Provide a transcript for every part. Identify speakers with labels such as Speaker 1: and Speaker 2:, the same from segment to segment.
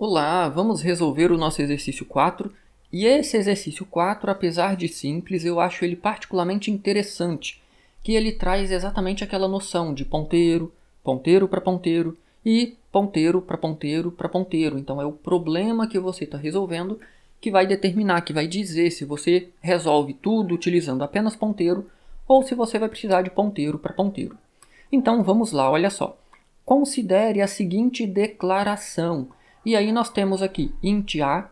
Speaker 1: Olá, vamos resolver o nosso exercício 4. E esse exercício 4, apesar de simples, eu acho ele particularmente interessante, que ele traz exatamente aquela noção de ponteiro, ponteiro para ponteiro e ponteiro para ponteiro para ponteiro. Então é o problema que você está resolvendo que vai determinar, que vai dizer se você resolve tudo utilizando apenas ponteiro ou se você vai precisar de ponteiro para ponteiro. Então vamos lá, olha só. Considere a seguinte declaração e aí nós temos aqui int a,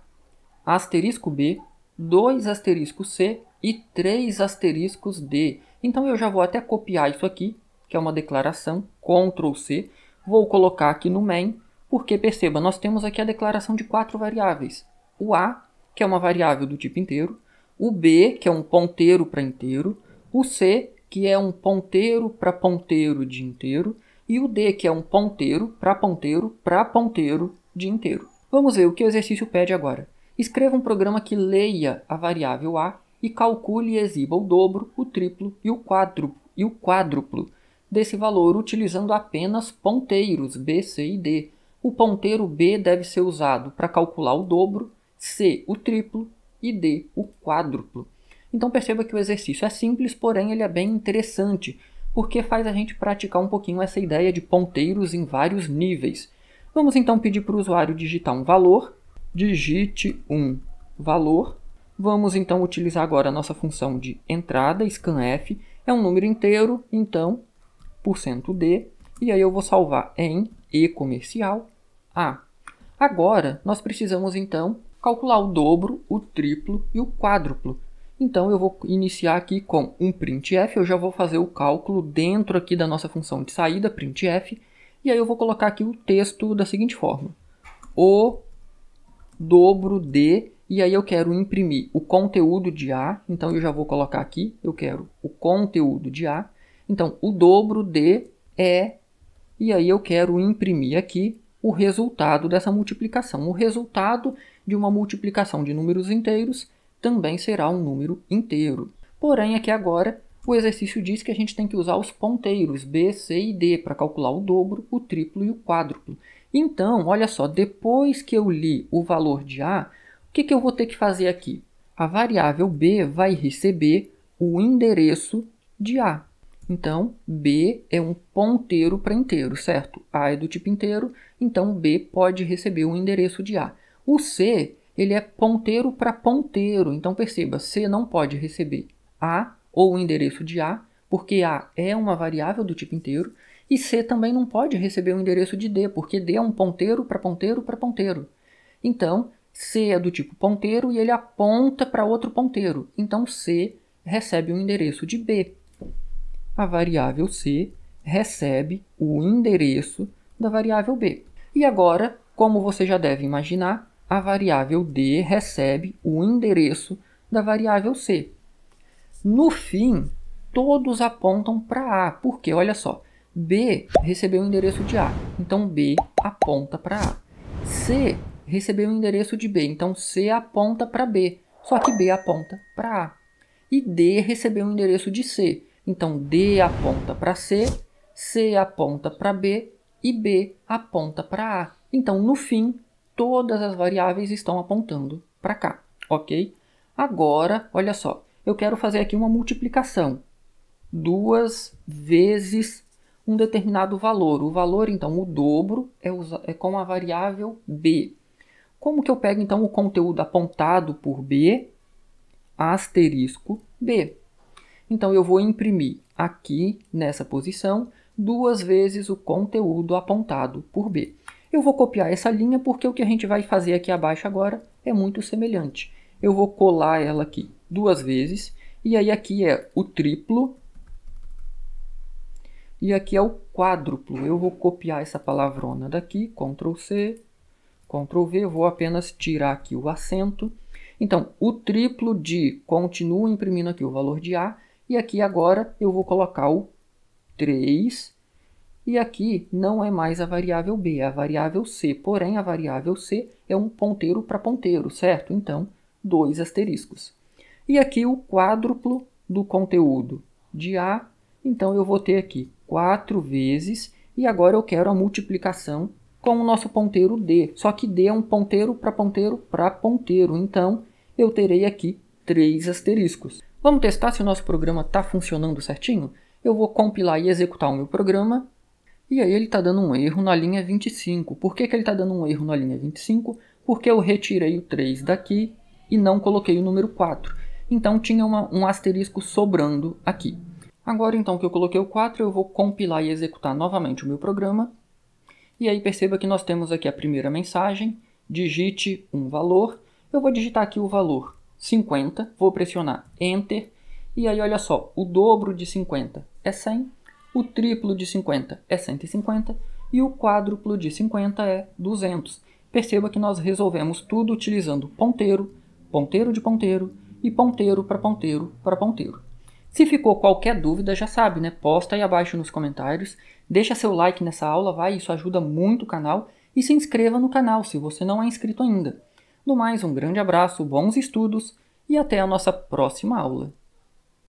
Speaker 1: asterisco b, 2 asterisco c e 3 asteriscos d. Então eu já vou até copiar isso aqui, que é uma declaração, ctrl c, vou colocar aqui no main, porque perceba, nós temos aqui a declaração de quatro variáveis. O a, que é uma variável do tipo inteiro, o b, que é um ponteiro para inteiro, o c, que é um ponteiro para ponteiro de inteiro, e o d, que é um ponteiro para ponteiro para ponteiro dia inteiro. Vamos ver o que o exercício pede agora. Escreva um programa que leia a variável A e calcule e exiba o dobro, o triplo e o quádruplo, e o quádruplo desse valor utilizando apenas ponteiros B, C e D. O ponteiro B deve ser usado para calcular o dobro, C o triplo e D o quádruplo. Então perceba que o exercício é simples, porém ele é bem interessante, porque faz a gente praticar um pouquinho essa ideia de ponteiros em vários níveis. Vamos então pedir para o usuário digitar um valor. Digite um valor. Vamos então utilizar agora a nossa função de entrada, scanf. É um número inteiro, então, %d. E aí eu vou salvar em e comercial a. Agora, nós precisamos então calcular o dobro, o triplo e o quádruplo. Então eu vou iniciar aqui com um printf, eu já vou fazer o cálculo dentro aqui da nossa função de saída, printf, e aí eu vou colocar aqui o texto da seguinte forma. O dobro de, e aí eu quero imprimir o conteúdo de A, então eu já vou colocar aqui, eu quero o conteúdo de A, então o dobro de é, e aí eu quero imprimir aqui o resultado dessa multiplicação. O resultado de uma multiplicação de números inteiros também será um número inteiro. Porém, aqui é agora o exercício diz que a gente tem que usar os ponteiros B, C e D para calcular o dobro, o triplo e o quádruplo. Então, olha só, depois que eu li o valor de A, o que, que eu vou ter que fazer aqui? A variável B vai receber o endereço de A. Então, B é um ponteiro para inteiro, certo? A é do tipo inteiro, então B pode receber o endereço de A. O C, ele é ponteiro para ponteiro, então perceba, C não pode receber A ou o endereço de A, porque A é uma variável do tipo inteiro, e C também não pode receber o endereço de D, porque D é um ponteiro para ponteiro para ponteiro. Então, C é do tipo ponteiro e ele aponta para outro ponteiro. Então, C recebe o endereço de B. A variável C recebe o endereço da variável B. E agora, como você já deve imaginar, a variável D recebe o endereço da variável C. No fim, todos apontam para A, porque olha só, B recebeu o endereço de A, então B aponta para A. C recebeu o endereço de B, então C aponta para B, só que B aponta para A. E D recebeu o endereço de C, então D aponta para C, C aponta para B e B aponta para A. Então, no fim, todas as variáveis estão apontando para cá, ok? Agora, olha só, eu quero fazer aqui uma multiplicação. Duas vezes um determinado valor. O valor, então, o dobro é, é com a variável b. Como que eu pego, então, o conteúdo apontado por b? Asterisco b. Então, eu vou imprimir aqui, nessa posição, duas vezes o conteúdo apontado por b. Eu vou copiar essa linha porque o que a gente vai fazer aqui abaixo agora é muito semelhante eu vou colar ela aqui duas vezes. E aí aqui é o triplo e aqui é o quádruplo. Eu vou copiar essa palavrona daqui, Ctrl C, Ctrl V, vou apenas tirar aqui o acento. Então, o triplo de, continuo imprimindo aqui o valor de A, e aqui agora eu vou colocar o 3, e aqui não é mais a variável B, é a variável C, porém a variável C é um ponteiro para ponteiro, certo? Então, dois asteriscos. E aqui o quádruplo do conteúdo de A, então eu vou ter aqui 4 vezes, e agora eu quero a multiplicação com o nosso ponteiro D. Só que D é um ponteiro para ponteiro para ponteiro, então eu terei aqui três asteriscos. Vamos testar se o nosso programa está funcionando certinho? Eu vou compilar e executar o meu programa, e aí ele está dando um erro na linha 25. Por que, que ele está dando um erro na linha 25? Porque eu retirei o 3 daqui e não coloquei o número 4. Então tinha uma, um asterisco sobrando aqui. Agora então que eu coloquei o 4, eu vou compilar e executar novamente o meu programa. E aí perceba que nós temos aqui a primeira mensagem, digite um valor. Eu vou digitar aqui o valor 50, vou pressionar Enter. E aí olha só, o dobro de 50 é 100, o triplo de 50 é 150 e o quádruplo de 50 é 200. Perceba que nós resolvemos tudo utilizando ponteiro, ponteiro de ponteiro e ponteiro para ponteiro para ponteiro. Se ficou qualquer dúvida, já sabe, né? Posta aí abaixo nos comentários, deixa seu like nessa aula, vai, isso ajuda muito o canal e se inscreva no canal se você não é inscrito ainda. No mais, um grande abraço, bons estudos e até a nossa próxima aula.